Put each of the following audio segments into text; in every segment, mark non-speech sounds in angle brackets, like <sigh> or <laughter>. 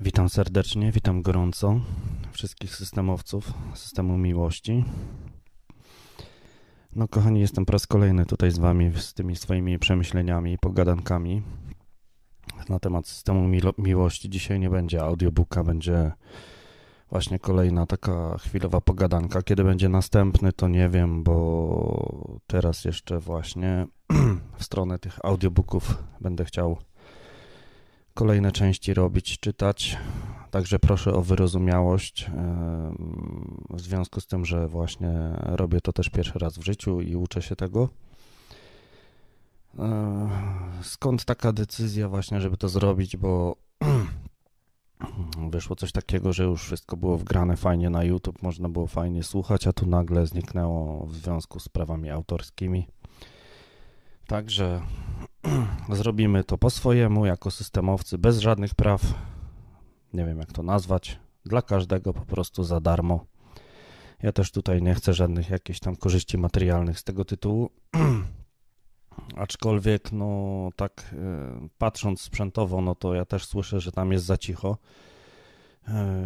Witam serdecznie, witam gorąco wszystkich systemowców systemu miłości. No, kochani, jestem po raz kolejny tutaj z Wami z tymi swoimi przemyśleniami pogadankami na temat systemu miłości. Dzisiaj nie będzie audiobooka, będzie właśnie kolejna taka chwilowa pogadanka. Kiedy będzie następny, to nie wiem, bo teraz jeszcze właśnie <clears throat> w stronę tych audiobooków będę chciał kolejne części robić, czytać. Także proszę o wyrozumiałość e, w związku z tym, że właśnie robię to też pierwszy raz w życiu i uczę się tego. E, skąd taka decyzja właśnie, żeby to zrobić, bo <clears throat> wyszło coś takiego, że już wszystko było wgrane fajnie na YouTube, można było fajnie słuchać, a tu nagle zniknęło w związku z prawami autorskimi. Także <clears throat> Zrobimy to po swojemu, jako systemowcy, bez żadnych praw. Nie wiem, jak to nazwać. Dla każdego po prostu za darmo. Ja też tutaj nie chcę żadnych jakichś tam korzyści materialnych z tego tytułu. <clears throat> Aczkolwiek, no tak, y, patrząc sprzętowo, no to ja też słyszę, że tam jest za cicho.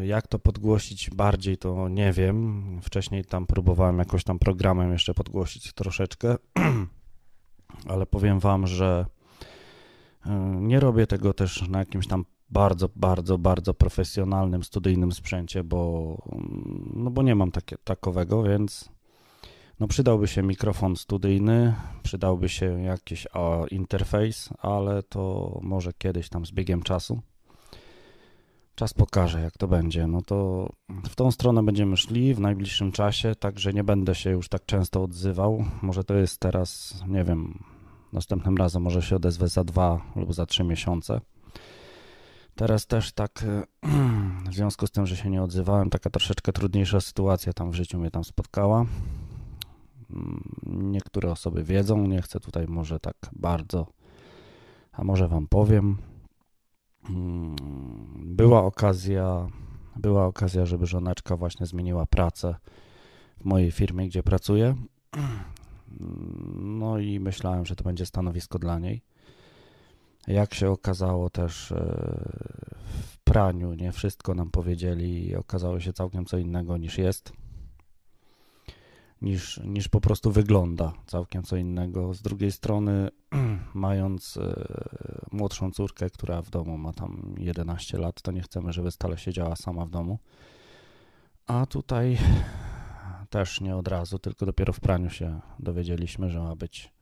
Y, jak to podgłosić bardziej, to nie wiem. Wcześniej tam próbowałem jakoś tam programem jeszcze podgłosić troszeczkę, <clears throat> ale powiem Wam, że Yy, nie robię tego też na jakimś tam bardzo, bardzo, bardzo profesjonalnym, studyjnym sprzęcie, bo, mm, no bo nie mam takie, takowego, więc no przydałby się mikrofon studyjny, przydałby się jakiś a, interfejs, ale to może kiedyś tam z biegiem czasu. Czas pokaże, jak to będzie. No to w tą stronę będziemy szli w najbliższym czasie, także nie będę się już tak często odzywał. Może to jest teraz, nie wiem, Następnym razem może się odezwę za dwa lub za trzy miesiące. Teraz też tak, e, <clears throat> w związku z tym, że się nie odzywałem, taka troszeczkę trudniejsza sytuacja tam w życiu mnie tam spotkała. Mm, niektóre osoby wiedzą, nie chcę tutaj może tak bardzo, a może wam powiem. Mm, była okazja, była okazja, żeby żoneczka właśnie zmieniła pracę w mojej firmie, gdzie pracuję. <clears throat> No i myślałem, że to będzie stanowisko dla niej. Jak się okazało też e, w praniu, nie wszystko nam powiedzieli i okazało się całkiem co innego niż jest, niż, niż po prostu wygląda, całkiem co innego. Z drugiej strony, <clears throat> mając e, młodszą córkę, która w domu ma tam 11 lat, to nie chcemy, żeby stale siedziała sama w domu. A tutaj też nie od razu, tylko dopiero w praniu się dowiedzieliśmy, że ma być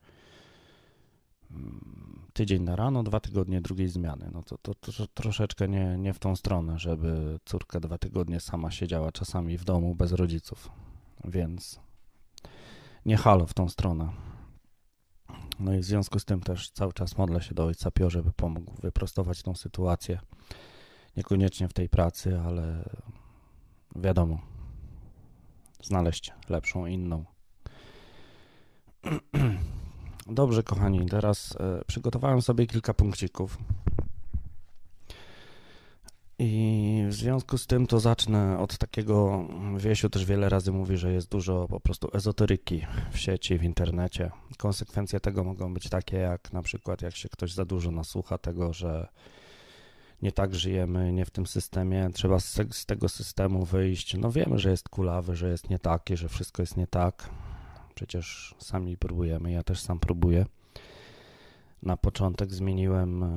mm, tydzień na rano, dwa tygodnie drugiej zmiany. No to, to, to, troszeczkę nie, nie w tą stronę, żeby córka dwa tygodnie sama siedziała czasami w domu bez rodziców. Więc nie halo w tą stronę. No i w związku z tym też cały czas modlę się do Ojca Pio, żeby pomógł wyprostować tą sytuację. Niekoniecznie w tej pracy, ale wiadomo, znaleźć lepszą, inną. <clears throat> Dobrze, kochani, teraz e, przygotowałem sobie kilka punkcików. I w związku z tym to zacznę od takiego, Wiesiu też wiele razy mówi, że jest dużo po prostu ezoteryki w sieci, w internecie. Konsekwencje tego mogą być takie, jak na przykład jak się ktoś za dużo nasłucha tego, że nie tak żyjemy, nie w tym systemie, trzeba z, z tego systemu wyjść. No wiemy, że jest kulawy, że jest nie takie, że wszystko jest nie tak. Przecież sami próbujemy, ja też sam próbuję. Na początek zmieniłem e,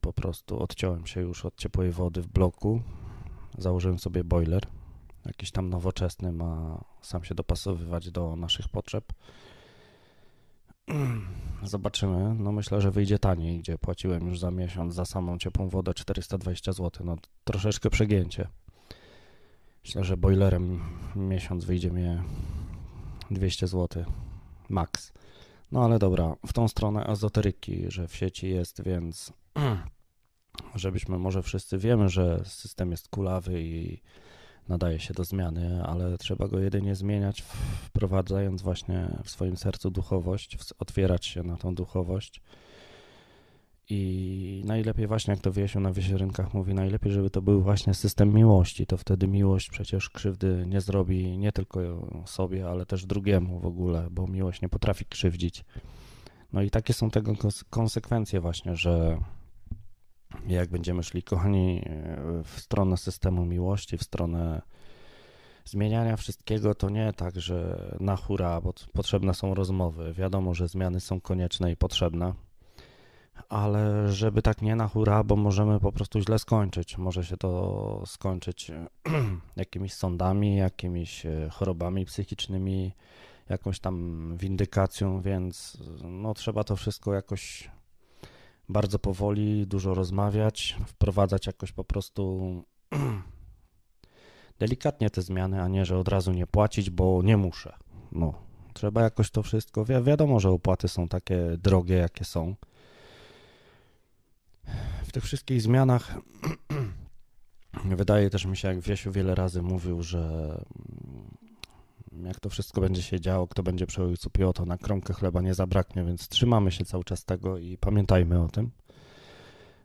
po prostu, odciąłem się już od ciepłej wody w bloku. Założyłem sobie boiler, jakiś tam nowoczesny, ma sam się dopasowywać do naszych potrzeb. <clears throat> Zobaczymy. No myślę, że wyjdzie taniej, gdzie płaciłem już za miesiąc za samą ciepłą wodę 420 zł. No troszeczkę przegięcie. Myślę, że boilerem miesiąc wyjdzie mnie 200 zł max. No ale dobra, w tą stronę ezoteryki, że w sieci jest, więc <clears throat> żebyśmy może wszyscy wiemy, że system jest kulawy i nadaje się do zmiany, ale trzeba go jedynie zmieniać, wprowadzając właśnie w swoim sercu duchowość, otwierać się na tą duchowość. I najlepiej właśnie, jak to Wiesiu na Wiesierynkach mówi, najlepiej, żeby to był właśnie system miłości. To wtedy miłość przecież krzywdy nie zrobi nie tylko sobie, ale też drugiemu w ogóle, bo miłość nie potrafi krzywdzić. No i takie są tego konsekwencje właśnie, że jak będziemy szli, kochani, e, w stronę systemu miłości, w stronę zmieniania wszystkiego, to nie tak, że na hura, bo potrzebne są rozmowy. Wiadomo, że zmiany są konieczne i potrzebne, ale żeby tak nie na hura, bo możemy po prostu źle skończyć. Może się to skończyć <clears throat> jakimiś sądami, jakimiś e, chorobami psychicznymi, jakąś tam windykacją, więc e, no, trzeba to wszystko jakoś bardzo powoli, dużo rozmawiać, wprowadzać jakoś po prostu <clears throat> delikatnie te zmiany, a nie, że od razu nie płacić, bo nie muszę. No, trzeba jakoś to wszystko. Wi wiadomo, że opłaty są takie drogie, jakie są. W tych wszystkich zmianach <clears throat> wydaje też mi się, jak Wiesiu wiele razy mówił, że jak to wszystko będzie się działo, kto będzie przejął cupiło, to na kromkę chleba nie zabraknie, więc trzymamy się cały czas tego i pamiętajmy o tym.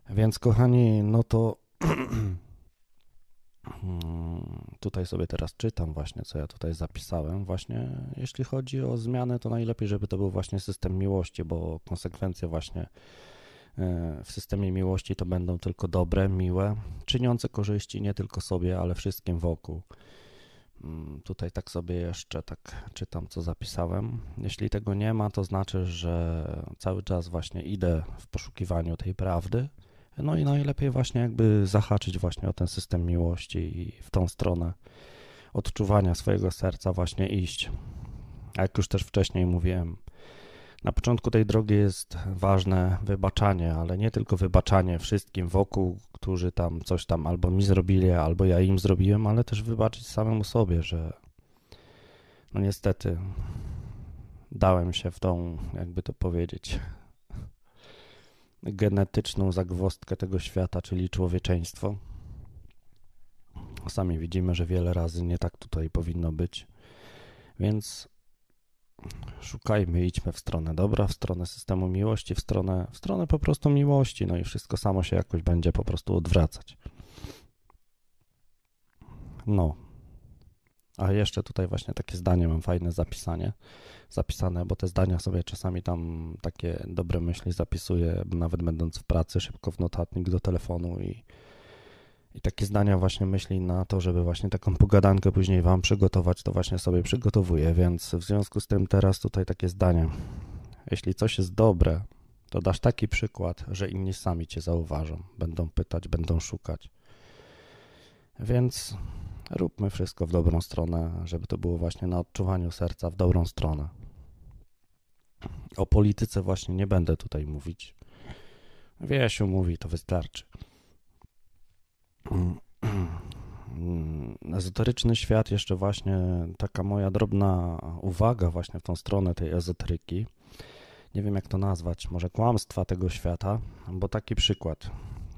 Więc kochani, no to <clears throat> tutaj sobie teraz czytam właśnie, co ja tutaj zapisałem. Właśnie jeśli chodzi o zmianę, to najlepiej, żeby to był właśnie system miłości, bo konsekwencje właśnie e, w systemie miłości to będą tylko dobre, miłe, czyniące korzyści nie tylko sobie, ale wszystkim wokół. Mm, tutaj tak sobie jeszcze tak czytam, co zapisałem. Jeśli tego nie ma, to znaczy, że cały czas właśnie idę w poszukiwaniu tej prawdy. No i najlepiej właśnie jakby zahaczyć właśnie o ten system miłości i w tą stronę odczuwania swojego serca właśnie iść. Jak już też wcześniej mówiłem, na początku tej drogi jest ważne wybaczanie, ale nie tylko wybaczanie wszystkim wokół, którzy tam coś tam albo mi zrobili, albo ja im zrobiłem, ale też wybaczyć samemu sobie, że no niestety dałem się w tą, jakby to powiedzieć, genetyczną zagwostkę tego świata, czyli człowieczeństwo. Sami widzimy, że wiele razy nie tak tutaj powinno być. Więc szukajmy, idźmy w stronę dobra, w stronę systemu miłości, w stronę, w stronę po prostu miłości, no i wszystko samo się jakoś będzie po prostu odwracać. No. A jeszcze tutaj właśnie takie zdanie mam fajne zapisanie, zapisane, bo te zdania sobie czasami tam takie dobre myśli zapisuję, nawet będąc w pracy, szybko w notatnik do telefonu i, i takie zdania właśnie myśli na to, żeby właśnie taką pogadankę później wam przygotować, to właśnie sobie przygotowuję, więc w związku z tym teraz tutaj takie zdanie. Jeśli coś jest dobre, to dasz taki przykład, że inni sami cię zauważą, będą pytać, będą szukać. Więc róbmy wszystko w dobrą stronę, żeby to było właśnie na odczuwaniu serca w dobrą stronę. O polityce właśnie nie będę tutaj mówić. się mówi, to wystarczy ezoteryczny świat, jeszcze właśnie taka moja drobna uwaga właśnie w tą stronę tej ezoteryki. Nie wiem jak to nazwać, może kłamstwa tego świata, bo taki przykład.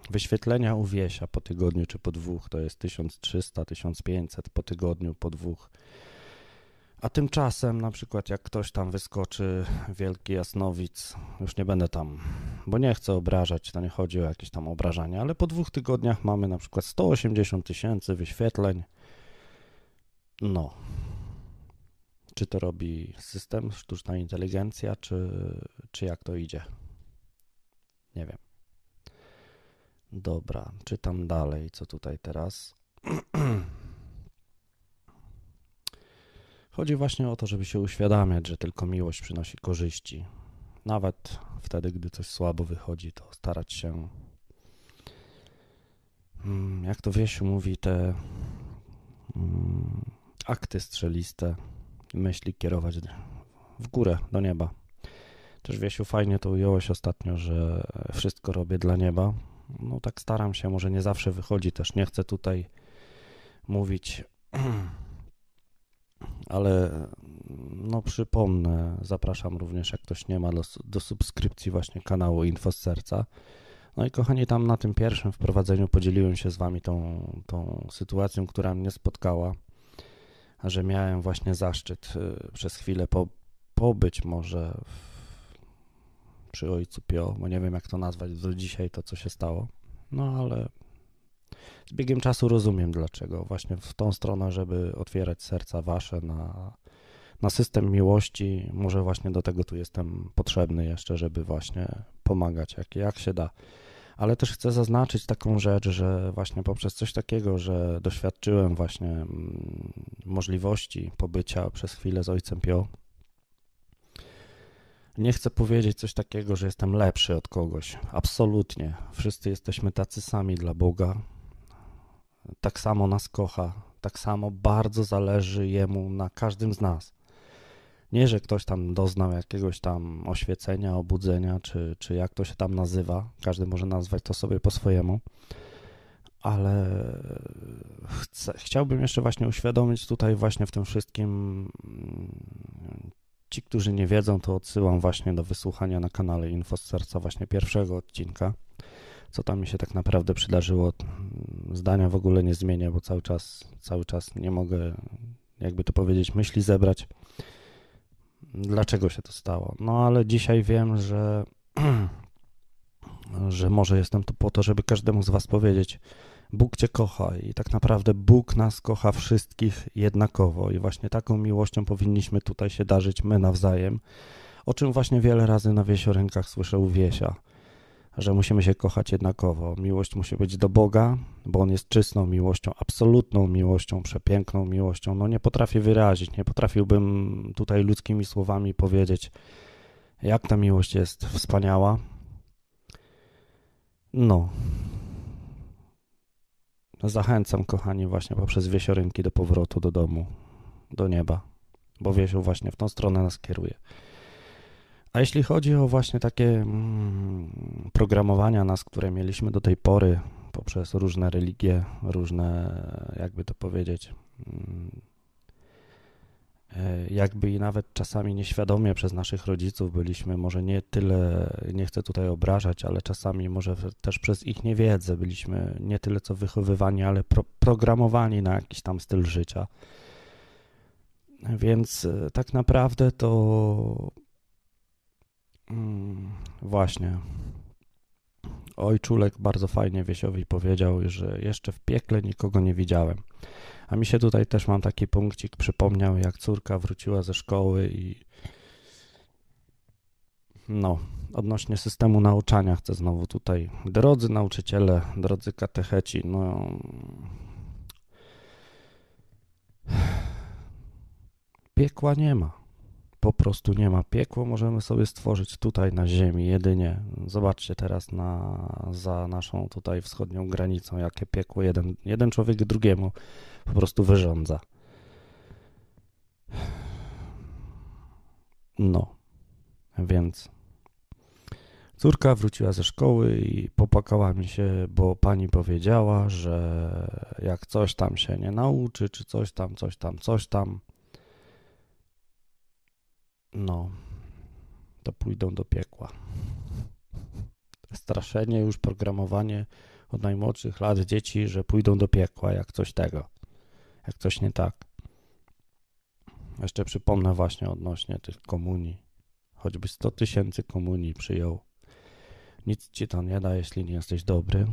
Wyświetlenia uwiesia po tygodniu czy po dwóch to jest 1300, 1500 po tygodniu, po dwóch. A tymczasem, na przykład, jak ktoś tam wyskoczy, wielki jasnowic, już nie będę tam, bo nie chcę obrażać, to nie chodzi o jakieś tam obrażanie, ale po dwóch tygodniach mamy na przykład 180 tysięcy wyświetleń. No. Czy to robi system, sztuczna inteligencja, czy, czy jak to idzie? Nie wiem. Dobra, czytam dalej, co tutaj teraz. <clears throat> Chodzi właśnie o to, żeby się uświadamiać, że tylko miłość przynosi korzyści. Nawet wtedy, gdy coś słabo wychodzi, to starać się, mm, jak to Wiesiu mówi, te mm, akty strzeliste, myśli kierować w górę, do nieba. Też Wiesiu fajnie to ująłeś ostatnio, że wszystko robię dla nieba. No tak staram się, może nie zawsze wychodzi też. Nie chcę tutaj mówić <clears throat> ale no przypomnę, zapraszam również, jak ktoś nie ma, do, do subskrypcji właśnie kanału Info z Serca. No i kochani, tam na tym pierwszym wprowadzeniu podzieliłem się z wami tą, tą sytuacją, która mnie spotkała, że miałem właśnie zaszczyt y, przez chwilę po, pobyć może w, przy ojcu Pio, bo nie wiem jak to nazwać do dzisiaj, to co się stało. No ale z biegiem czasu rozumiem dlaczego. Właśnie w tą stronę, żeby otwierać serca wasze na, na system miłości. Może właśnie do tego tu jestem potrzebny jeszcze, żeby właśnie pomagać jak, jak się da. Ale też chcę zaznaczyć taką rzecz, że właśnie poprzez coś takiego, że doświadczyłem właśnie mm, możliwości pobycia przez chwilę z ojcem Pio, nie chcę powiedzieć coś takiego, że jestem lepszy od kogoś. Absolutnie. Wszyscy jesteśmy tacy sami dla Boga tak samo nas kocha, tak samo bardzo zależy Jemu na każdym z nas. Nie, że ktoś tam doznał jakiegoś tam oświecenia, obudzenia, czy, czy jak to się tam nazywa. Każdy może nazwać to sobie po swojemu. Ale chcę, chciałbym jeszcze właśnie uświadomić tutaj właśnie w tym wszystkim ci, którzy nie wiedzą, to odsyłam właśnie do wysłuchania na kanale Info z Serca właśnie pierwszego odcinka co tam mi się tak naprawdę przydarzyło. Mm, zdania w ogóle nie zmienię, bo cały czas, cały czas nie mogę, jakby to powiedzieć, myśli zebrać. Dlaczego się to stało? No ale dzisiaj wiem, że, <clears throat> że może jestem tu po to, żeby każdemu z Was powiedzieć, Bóg Cię kocha i tak naprawdę Bóg nas kocha wszystkich jednakowo i właśnie taką miłością powinniśmy tutaj się darzyć my nawzajem, o czym właśnie wiele razy na wiesiorękach słyszę u Wiesia że musimy się kochać jednakowo. Miłość musi być do Boga, bo On jest czystą miłością, absolutną miłością, przepiękną miłością. No nie potrafię wyrazić, nie potrafiłbym tutaj ludzkimi słowami powiedzieć, jak ta miłość jest wspaniała. No. Zachęcam, kochani, właśnie poprzez wiesiorynki do powrotu do domu, do nieba, bo wiesiu właśnie w tą stronę nas kieruje. A jeśli chodzi o właśnie takie mm, programowania nas, które mieliśmy do tej pory poprzez różne religie, różne, jakby to powiedzieć, mm, e, jakby i nawet czasami nieświadomie przez naszych rodziców byliśmy, może nie tyle, nie chcę tutaj obrażać, ale czasami może też przez ich niewiedzę byliśmy nie tyle co wychowywani, ale pro programowani na jakiś tam styl życia. Więc e, tak naprawdę to Mm, właśnie. Ojczulek bardzo fajnie Wiesiowi powiedział, że jeszcze w piekle nikogo nie widziałem. A mi się tutaj też mam taki punkcik przypomniał, jak córka wróciła ze szkoły i no, odnośnie systemu nauczania chcę znowu tutaj. Drodzy nauczyciele, drodzy katecheci, no <sighs> piekła nie ma po prostu nie ma. Piekło możemy sobie stworzyć tutaj na ziemi jedynie. Zobaczcie teraz na, za naszą tutaj wschodnią granicą, jakie piekło jeden, jeden człowiek drugiemu po prostu wyrządza. No, więc córka wróciła ze szkoły i popakała mi się, bo pani powiedziała, że jak coś tam się nie nauczy, czy coś tam, coś tam, coś tam, no, to pójdą do piekła. Straszenie już, programowanie od najmłodszych lat dzieci, że pójdą do piekła, jak coś tego, jak coś nie tak. Jeszcze przypomnę właśnie odnośnie tych komunii. Choćby 100 tysięcy komunii przyjął. Nic ci to nie da, jeśli nie jesteś dobry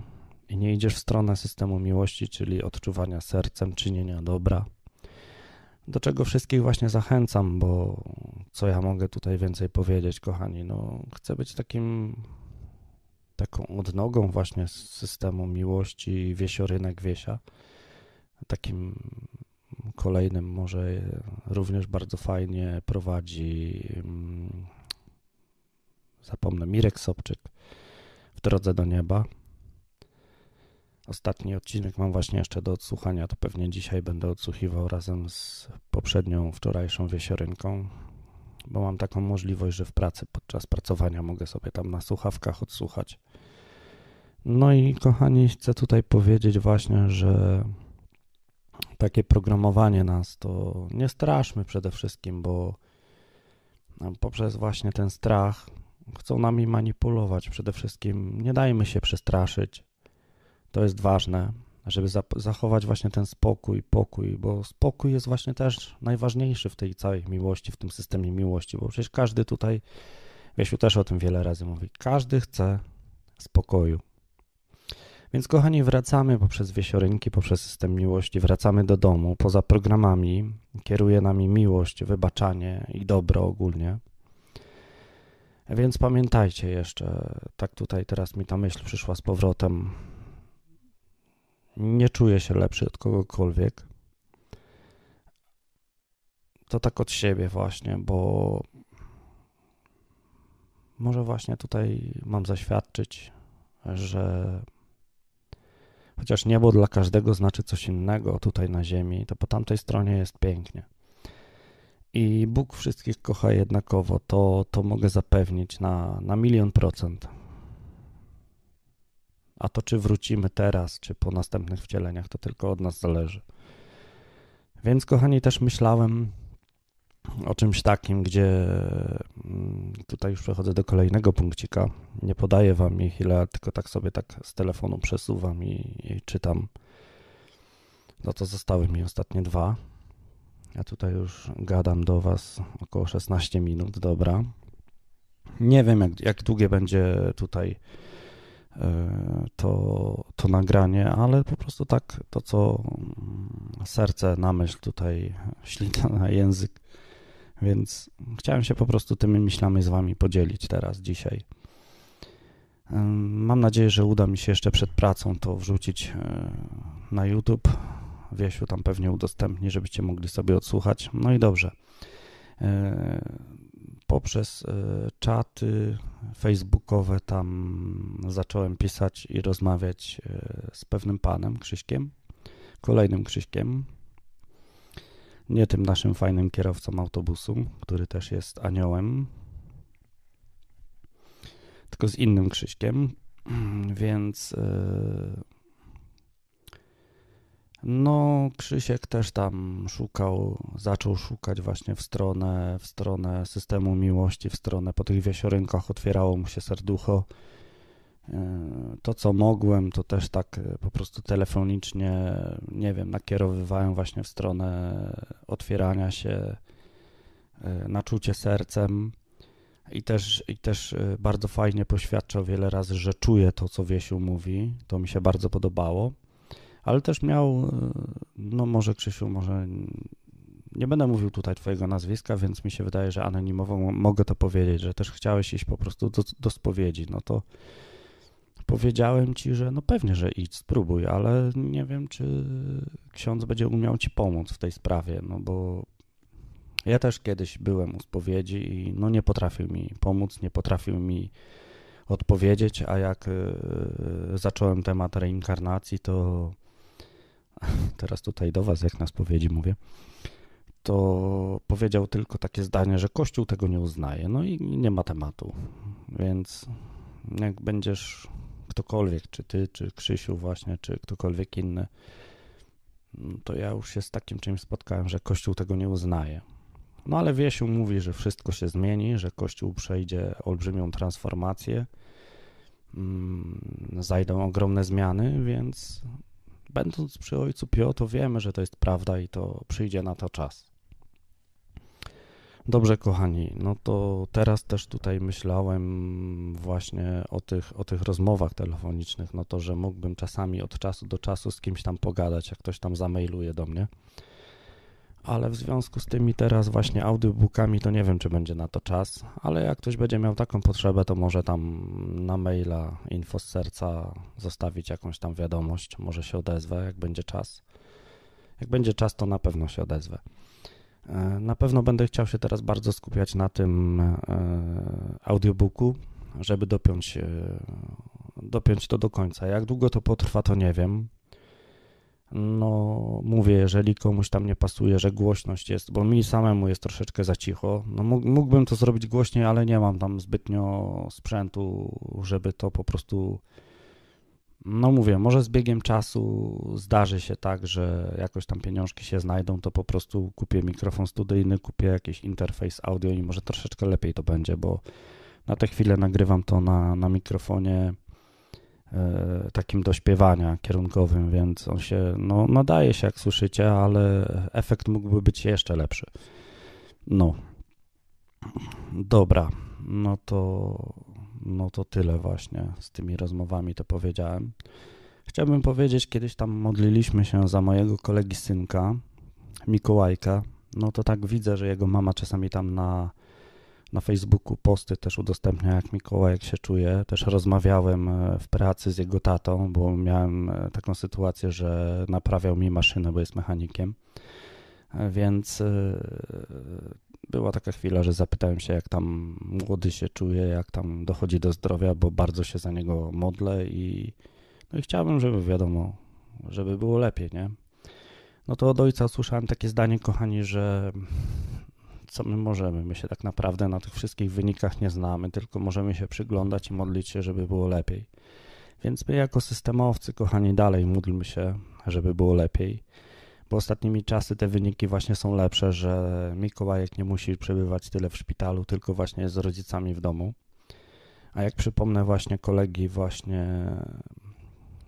i nie idziesz w stronę systemu miłości, czyli odczuwania sercem, czynienia dobra do czego wszystkich właśnie zachęcam, bo co ja mogę tutaj więcej powiedzieć, kochani, no chcę być takim taką odnogą właśnie z systemu miłości wiesiorynek Wiesia, takim kolejnym może również bardzo fajnie prowadzi mm, zapomnę, Mirek Sobczyk w drodze do nieba. Ostatni odcinek mam właśnie jeszcze do odsłuchania, to pewnie dzisiaj będę odsłuchiwał razem z poprzednią wczorajszą wiesiorynką, bo mam taką możliwość, że w pracy podczas pracowania mogę sobie tam na słuchawkach odsłuchać. No i kochani, chcę tutaj powiedzieć właśnie, że takie programowanie nas to nie straszmy przede wszystkim, bo e, poprzez właśnie ten strach chcą nami manipulować. Przede wszystkim nie dajmy się przestraszyć. To jest ważne, żeby zachować właśnie ten spokój, pokój, bo spokój jest właśnie też najważniejszy w tej całej miłości, w tym systemie miłości, bo przecież każdy tutaj, Wiesiu też o tym wiele razy mówi, każdy chce spokoju. Więc kochani, wracamy poprzez wiesiorynki, poprzez system miłości, wracamy do domu, poza programami, kieruje nami miłość, wybaczanie i dobro ogólnie. Więc pamiętajcie jeszcze, tak tutaj teraz mi ta myśl przyszła z powrotem, nie czuję się lepszy od kogokolwiek. To tak od siebie właśnie, bo może właśnie tutaj mam zaświadczyć, że chociaż niebo dla każdego znaczy coś innego tutaj na ziemi, to po tamtej stronie jest pięknie. I Bóg wszystkich kocha jednakowo, to, to mogę zapewnić na, na milion procent. A to, czy wrócimy teraz, czy po następnych wcieleniach, to tylko od nas zależy. Więc, kochani, też myślałem o czymś takim, gdzie mm, tutaj już przechodzę do kolejnego punkcika. Nie podaję wam ich ile, tylko tak sobie tak z telefonu przesuwam i, i czytam. No to zostały mi ostatnie dwa. Ja tutaj już gadam do Was około 16 minut, dobra. Nie wiem, jak, jak długie będzie tutaj E, to, to nagranie, ale po prostu tak to, co mm, serce na myśl tutaj <laughs> ślina na język. Więc chciałem się po prostu tymi myślami z Wami podzielić teraz, dzisiaj. Mam nadzieję, że uda mi się jeszcze przed pracą to wrzucić e, na YouTube. Wiesiu tam pewnie udostępni, żebyście mogli sobie odsłuchać. No i dobrze. E, poprzez e, czaty facebookowe tam zacząłem pisać i rozmawiać e, z pewnym panem, Krzyśkiem, kolejnym Krzyśkiem, nie tym naszym fajnym kierowcą autobusu, który też jest aniołem, tylko z innym Krzyśkiem, <clears throat> więc e, no, Krzysiek też tam szukał, zaczął szukać właśnie w stronę, w stronę systemu miłości, w stronę po tych wiesiorynach otwierało mu się serducho. E, to, co mogłem, to też tak e, po prostu telefonicznie, nie wiem, nakierowywałem właśnie w stronę otwierania się e, na czucie sercem. I też, I też bardzo fajnie poświadczał wiele razy, że czuje to, co Wiesiu mówi. To mi się bardzo podobało ale też miał, e, no może Krzysiu, może nie będę mówił tutaj twojego nazwiska, więc mi się wydaje, że anonimowo mogę to powiedzieć, że też chciałeś iść po prostu do, do spowiedzi, no to powiedziałem ci, że no pewnie, że idź, spróbuj, ale nie wiem, czy ksiądz będzie umiał ci pomóc w tej sprawie, no bo ja też kiedyś byłem u spowiedzi i no nie potrafił mi pomóc, nie potrafił mi odpowiedzieć, a jak e, e, zacząłem temat reinkarnacji, to teraz tutaj do Was, jak na spowiedzi mówię, to powiedział tylko takie zdanie, że Kościół tego nie uznaje, no i nie ma tematu. Więc jak będziesz ktokolwiek, czy Ty, czy Krzysiu właśnie, czy ktokolwiek inny, to ja już się z takim czymś spotkałem, że Kościół tego nie uznaje. No ale Wiesiu mówi, że wszystko się zmieni, że Kościół przejdzie olbrzymią transformację, mm, zajdą ogromne zmiany, więc Będąc przy ojcu Pio, to wiemy, że to jest prawda i to przyjdzie na to czas. Dobrze, kochani, no to teraz też tutaj myślałem właśnie o tych, o tych rozmowach telefonicznych, no to, że mógłbym czasami od czasu do czasu z kimś tam pogadać, jak ktoś tam zamailuje do mnie ale w związku z tymi teraz właśnie audiobookami to nie wiem, czy będzie na to czas, ale jak ktoś będzie miał taką potrzebę, to może tam na maila info z serca zostawić jakąś tam wiadomość, może się odezwę, jak będzie czas. Jak będzie czas, to na pewno się odezwę. E, na pewno będę chciał się teraz bardzo skupiać na tym e, audiobooku, żeby dopiąć, e, dopiąć to do końca. Jak długo to potrwa, to nie wiem. No, mówię, jeżeli komuś tam nie pasuje, że głośność jest, bo mi samemu jest troszeczkę za cicho. No, mógłbym to zrobić głośniej, ale nie mam tam zbytnio sprzętu, żeby to po prostu. No, mówię, może z biegiem czasu zdarzy się tak, że jakoś tam pieniążki się znajdą, to po prostu kupię mikrofon studyjny, kupię jakiś interfejs audio i może troszeczkę lepiej to będzie, bo na tę chwilę nagrywam to na, na mikrofonie E, takim dośpiewania kierunkowym, więc on się no, nadaje się, jak słyszycie, ale efekt mógłby być jeszcze lepszy. No. Dobra, no to, no to tyle właśnie z tymi rozmowami to powiedziałem. Chciałbym powiedzieć, kiedyś tam modliliśmy się za mojego kolegi synka, Mikołajka. No to tak widzę, że jego mama czasami tam na na Facebooku posty też udostępnia, jak jak się czuje. Też rozmawiałem e, w pracy z jego tatą, bo miałem e, taką sytuację, że naprawiał mi maszynę, bo jest mechanikiem. E, więc była taka chwila, że zapytałem się, jak tam młody się czuje, jak tam dochodzi do zdrowia, bo bardzo się za niego modlę i, no i chciałbym, żeby wiadomo, żeby było lepiej, nie? No to od ojca usłyszałem takie zdanie, kochani, że co my możemy. My się tak naprawdę na tych wszystkich wynikach nie znamy, tylko możemy się przyglądać i modlić się, żeby było lepiej. Więc my jako systemowcy, kochani, dalej módlmy się, żeby było lepiej. Bo ostatnimi czasy te wyniki właśnie są lepsze, że Mikołajek nie musi przebywać tyle w szpitalu, tylko właśnie jest z rodzicami w domu. A jak przypomnę właśnie kolegi, właśnie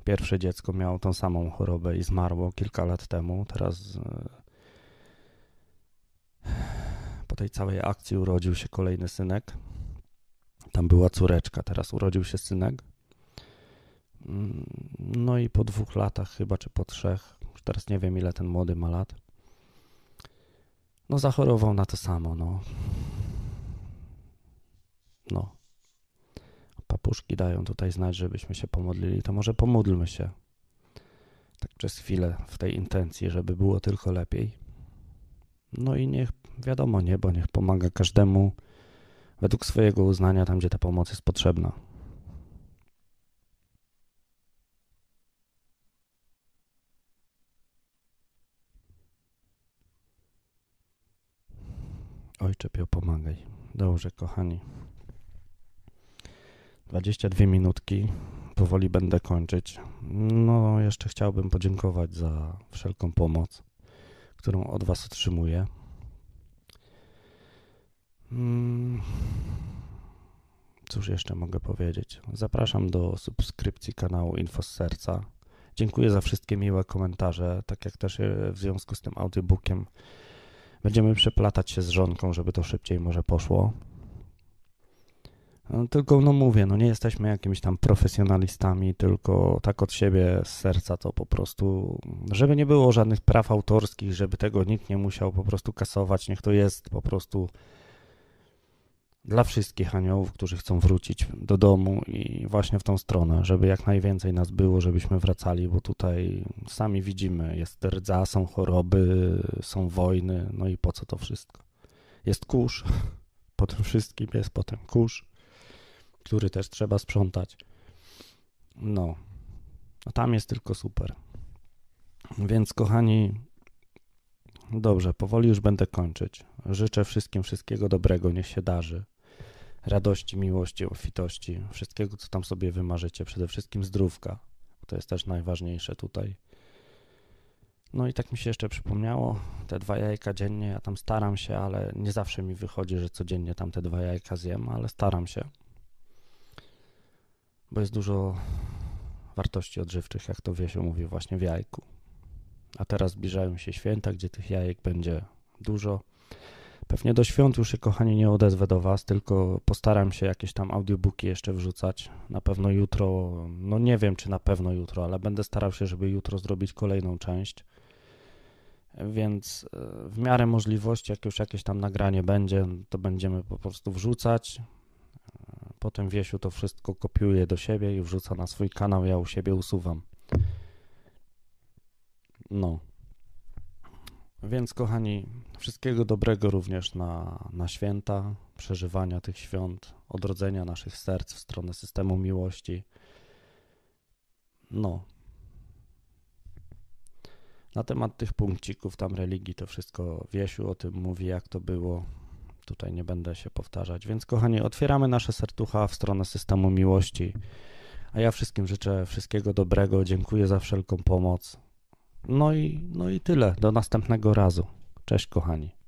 pierwsze dziecko miało tą samą chorobę i zmarło kilka lat temu. Teraz e, po tej całej akcji urodził się kolejny synek. Tam była córeczka, teraz urodził się synek. Mm, no i po dwóch latach, chyba czy po trzech, już teraz nie wiem ile ten młody ma lat, no zachorował na to samo, no. No. Papuszki dają tutaj znać, żebyśmy się pomodlili, to może pomódlmy się. Tak przez chwilę w tej intencji, żeby było tylko lepiej. No i niech, wiadomo, nie, bo niech pomaga każdemu według swojego uznania tam, gdzie ta pomoc jest potrzebna. Ojcze Pio, pomagaj. Dobrze, kochani. 22 minutki. Powoli będę kończyć. No, jeszcze chciałbym podziękować za wszelką pomoc którą od Was otrzymuję. Mm. Cóż jeszcze mogę powiedzieć? Zapraszam do subskrypcji kanału Info z Serca. Dziękuję za wszystkie miłe komentarze, tak jak też e, w związku z tym audiobookiem. Będziemy przeplatać się z żonką, żeby to szybciej może poszło. No, tylko no mówię, no nie jesteśmy jakimiś tam profesjonalistami, tylko tak od siebie z serca to po prostu, żeby nie było żadnych praw autorskich, żeby tego nikt nie musiał po prostu kasować, niech to jest po prostu dla wszystkich aniołów, którzy chcą wrócić do domu i właśnie w tą stronę, żeby jak najwięcej nas było, żebyśmy wracali, bo tutaj sami widzimy, jest rdza, są choroby, są wojny, no i po co to wszystko? Jest kurz, <laughs> po tym wszystkim jest potem kurz który też trzeba sprzątać. No, a tam jest tylko super. Więc kochani, dobrze, powoli już będę kończyć. Życzę wszystkim wszystkiego dobrego, niech się darzy. Radości, miłości, obfitości, wszystkiego, co tam sobie wymarzycie, przede wszystkim zdrówka. To jest też najważniejsze tutaj. No i tak mi się jeszcze przypomniało, te dwa jajka dziennie, ja tam staram się, ale nie zawsze mi wychodzi, że codziennie tam te dwa jajka zjem, ale staram się bo jest dużo wartości odżywczych, jak to wie się mówi właśnie w jajku. A teraz zbliżają się święta, gdzie tych jajek będzie dużo. Pewnie do świąt już się, kochani, nie odezwę do Was, tylko postaram się jakieś tam audiobooki jeszcze wrzucać. Na pewno jutro, no nie wiem czy na pewno jutro, ale będę starał się, żeby jutro zrobić kolejną część. Więc e, w miarę możliwości, jak już jakieś tam nagranie będzie, to będziemy po prostu wrzucać. Potem Wiesiu to wszystko kopiuje do siebie i wrzuca na swój kanał, ja u siebie usuwam. No. Więc kochani, wszystkiego dobrego również na, na święta, przeżywania tych świąt, odrodzenia naszych serc w stronę systemu miłości. No. Na temat tych punkcików tam religii to wszystko Wiesiu o tym mówi, jak to było, Tutaj nie będę się powtarzać. Więc kochani, otwieramy nasze sertucha w stronę systemu miłości. A ja wszystkim życzę wszystkiego dobrego. Dziękuję za wszelką pomoc. No i, no i tyle. Do następnego razu. Cześć kochani.